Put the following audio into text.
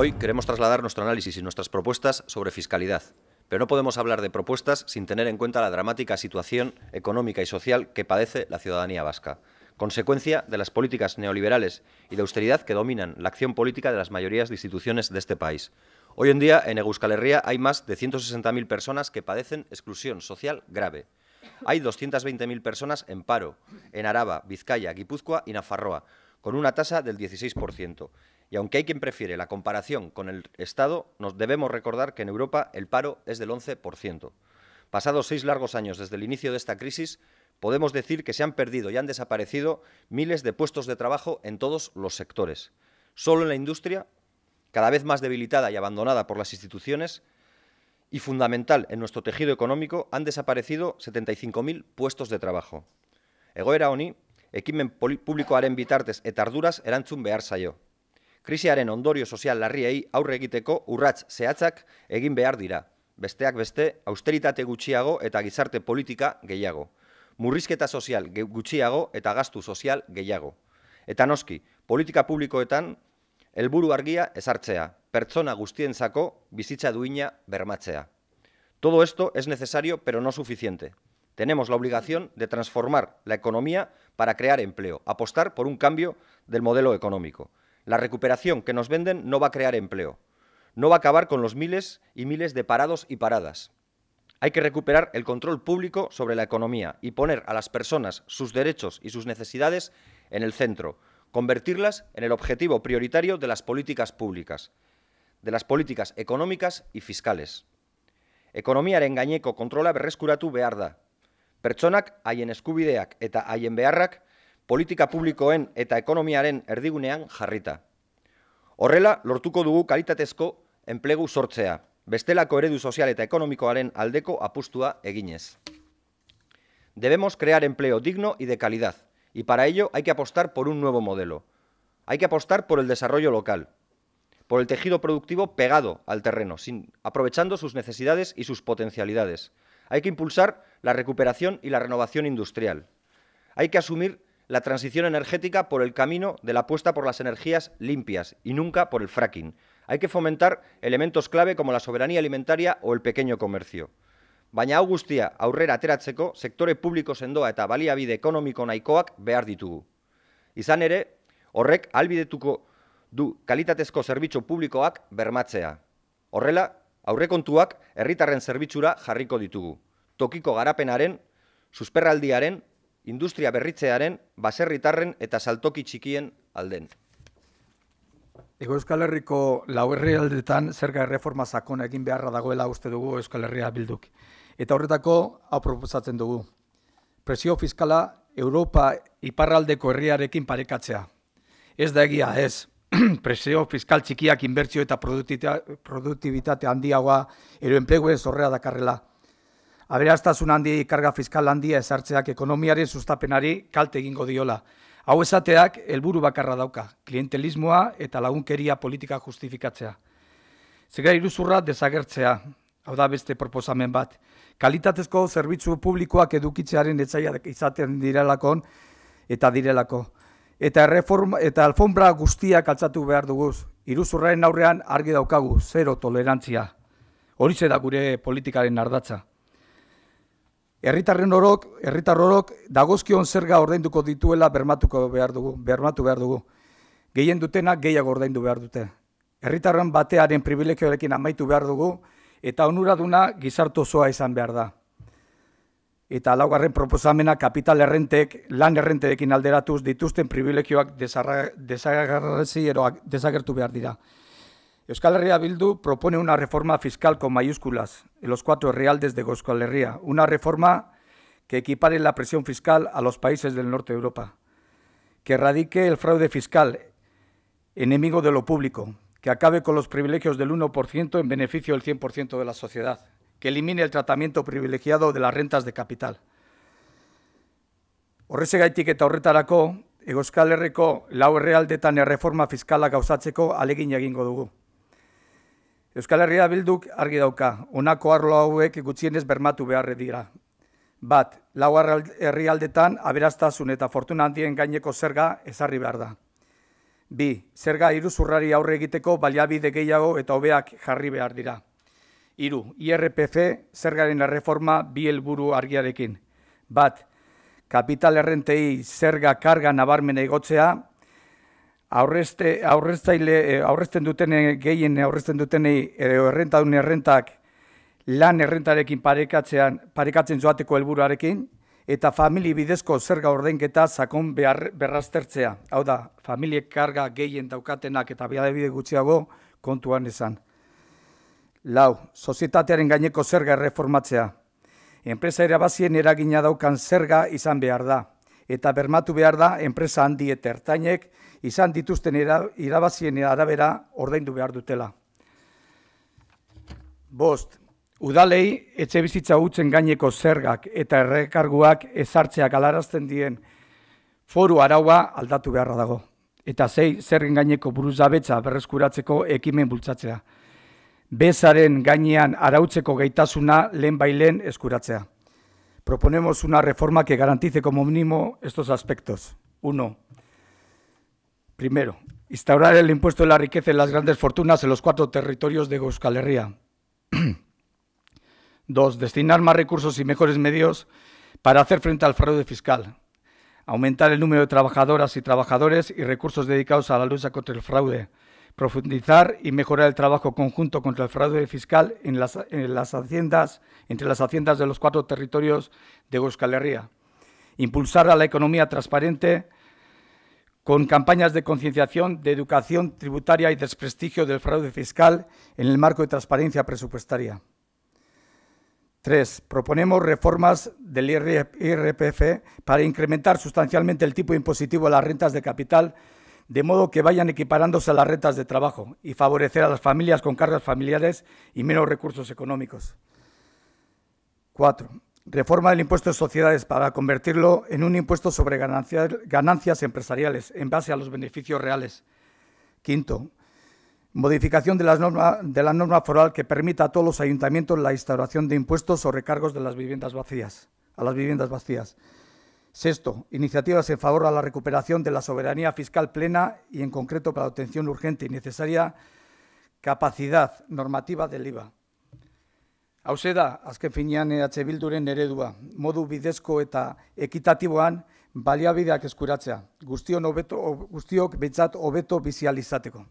Hoy queremos trasladar nuestro análisis y nuestras propuestas sobre fiscalidad, pero no podemos hablar de propuestas sin tener en cuenta la dramática situación económica y social que padece la ciudadanía vasca, consecuencia de las políticas neoliberales y de austeridad que dominan la acción política de las mayorías de instituciones de este país. Hoy en día, en Euskal Herria hay más de 160.000 personas que padecen exclusión social grave. Hay 220.000 personas en paro, en Araba, Vizcaya, Guipúzcoa y Nafarroa, con una tasa del 16%. Y aunque hay quien prefiere la comparación con el Estado, nos debemos recordar que en Europa el paro es del 11%. Pasados seis largos años desde el inicio de esta crisis, podemos decir que se han perdido y han desaparecido miles de puestos de trabajo en todos los sectores. Solo en la industria, cada vez más debilitada y abandonada por las instituciones, y fundamental en nuestro tejido económico, han desaparecido 75.000 puestos de trabajo. Egoera oni, ekimen publikoaren bitartez eta arduraz erantzun behar Krisiaren ondorio sozial larriei aurre egiteko urrats zehatzak egin behar dira. Besteak beste, austeritate gutxiago eta gizarte politika gehiago. Murrizketa sozial gutxiago eta gastu sozial gehiago. Eta noski, politika publikoetan helburu argia ezartzea, pertsona guztientzako bizitza duina bermatzea. Todo esto es necesario, pero no suficiente. Tenemos la obligación de transformar la economía para crear empleo, apostar por un cambio del modelo económico. La recuperación que nos venden no va a crear empleo, no va a acabar con los miles y miles de parados y paradas. Hay que recuperar el control público sobre la economía y poner a las personas, sus derechos y sus necesidades en el centro, convertirlas en el objetivo prioritario de las políticas públicas, de las políticas económicas y fiscales. Economía gaineko controla berreskuratu behar da. Pertsonak haien eskubideak eta haien beharrak Política público en eta ekonomiaren erdigunean jarrita. Horrela, lortuko dugu kalitatezko enplegu sortzea, bestelako eredu social eta ekonomikoaren aldeko apustua eginez. Debemos crear empleo digno y de calidad, y para ello hay que apostar por un nuevo modelo. Hay que apostar por el desarrollo local, por el tejido productivo pegado al terreno, aprovechando sus necesidades y sus potencialidades. Hay que impulsar la recuperación y la renovación industrial. Hay que asumir la transición energética por el camino de la apuesta por las energías limpias y nunca por el fracking. Hay que fomentar elementos clave como la soberanía alimentaria o el pequeño comercio. Baina hau guztia aurrera ateratzeko, sektore publiko sendoa eta baliabide ekonomiko nahikoak behar ditugu. Izan ere, horrek albidetuko du kalitatezko zerbitzu publikoak bermatzea. Horrela, aurrekontuak herritarren zerbitzura jarriko ditugu. Tokiko garapenaren, susperraldiaren industria berritzearen, baserritarren eta saltoki txikien alden. Ego Euskal Herriko lauerri aldetan zerga erreforma zakona beharra dagoela uste dugu Euskal Herria bilduk. Eta horretako hau proposatzen dugu. Presio fiskala Europa iparraldeko herriarekin parekatzea. Ez da egia, ez. Presio fiskal txikiak inbertzio eta produktibitate handiagoa eroenpleguen zorrea dakarrela aberastasun handi karga fiskal handia ezartzeak ekonomiaren sustapenari kalte egingo diola. Hau esateak helburu bakarra dauka, klientelismoa eta lagunkeria politika justifikatzea. Zegar iruzurra dezagertzea, hau da beste proposamen bat. Kalitatezko zerbitzu publikoak edukitzearen etzaiak izaten direlakon eta direlako. Eta reform, eta alfombra guztiak altzatu behar duguz. Iruzurraren aurrean argi daukagu, zero tolerantzia. Horize da gure politikaren ardatza. Herritarren orok, herritar orok dagozkion zerga ordainduko dituela bermatuko behar dugu, bermatu behar dugu. Gehien dutena gehiago ordaindu behar dute. Herritarren batearen pribilegioarekin amaitu behar dugu eta onuraduna gizarte osoa izan behar da. Eta laugarren proposamena kapital errentek lan errentekin alderatuz dituzten pribilegioak desagertu behar dira. Euskal Herria Bildu propone una reforma fiscal con mayúsculas en los cuatro reales de Euskal Herria, una reforma que equipare la presión fiscal a los países del norte de Europa, que erradique el fraude fiscal, enemigo de lo público, que acabe con los privilegios del 1% en beneficio del 100% de la sociedad, que elimine el tratamiento privilegiado de las rentas de capital. Horrezegaitik eta horretarako, Euskal Herriko lau Tania erreforma fiskala gauzatzeko alegin egingo dugu. Euskal Herria Bilduk argi dauka, honako arlo hauek gutxienez bermatu beharre dira. Bat, lau herrialdetan aberastasun eta fortuna handien gaineko zerga ezarri behar da. Bi, zerga zurrari aurre egiteko baliabide gehiago eta hobeak jarri behar dira. Iru, IRPF zergaren erreforma bi helburu argiarekin. Bat, kapital errentei zerga karga nabarmena igotzea, aurreste aurreztaile, eh, aurrezten duten gehien aurrezten dutenei errentadun errentak lan errentarekin parekatzean parekatzen joateko helburuarekin eta famili bidezko zerga ordenketa sakon berraztertzea. Hau da, familiek karga gehien daukatenak eta bidebide gutxiago kontuan izan. Lau, sozietatearen gaineko zerga erreformatzea. Enpresa erabazien eragina daukan zerga izan behar da. Eta bermatu behar da, enpresa handi eta ertainek, izan dituzten irabazien arabera ordaindu behar dutela. Bost, udalei etxe bizitza utzen gaineko zergak eta errekarguak ezartzeak galarazten dien foru araua aldatu beharra dago. Eta zei, zergen gaineko buruzabetza berreskuratzeko ekimen bultzatzea. Bezaren gainean arautzeko gaitasuna lehen bailen eskuratzea. Proponemos una reforma que garantice como mínimo estos aspectos. 1. Primero, instaurar el impuesto de la riqueza y las grandes fortunas en los cuatro territorios de Euskal Herria. Dos, destinar más recursos y mejores medios para hacer frente al fraude fiscal. Aumentar el número de trabajadoras y trabajadores y recursos dedicados a la lucha contra el fraude. Profundizar y mejorar el trabajo conjunto contra el fraude fiscal en las, haciendas, entre las haciendas de los cuatro territorios de Euskal Herria. Impulsar a la economía transparente con campañas de concienciación, de educación tributaria y desprestigio del fraude fiscal en el marco de transparencia presupuestaria. Tres, proponemos reformas del IRPF para incrementar sustancialmente el tipo impositivo a las rentas de capital, de modo que vayan equiparándose a las rentas de trabajo y favorecer a las familias con cargas familiares y menos recursos económicos. Cuatro, Reforma del impuesto de sociedades para convertirlo en un impuesto sobre ganancias, empresariales en base a los beneficios reales. Quinto, modificación de, las normas de la norma foral que permita a todos los ayuntamientos la instauración de impuestos o recargos de las viviendas vacías, a las viviendas vacías. Sexto, iniciativas en favor a la recuperación de la soberanía fiscal plena y, en concreto, para la obtención urgente y necesaria, capacidad normativa del IVA. Hauze da, azken finean eratze eh, bilduren eredua, modu bidezko eta ekitatiboan baliabideak eskuratzea, guztiok, guztiok bintzat hobeto bizializateko.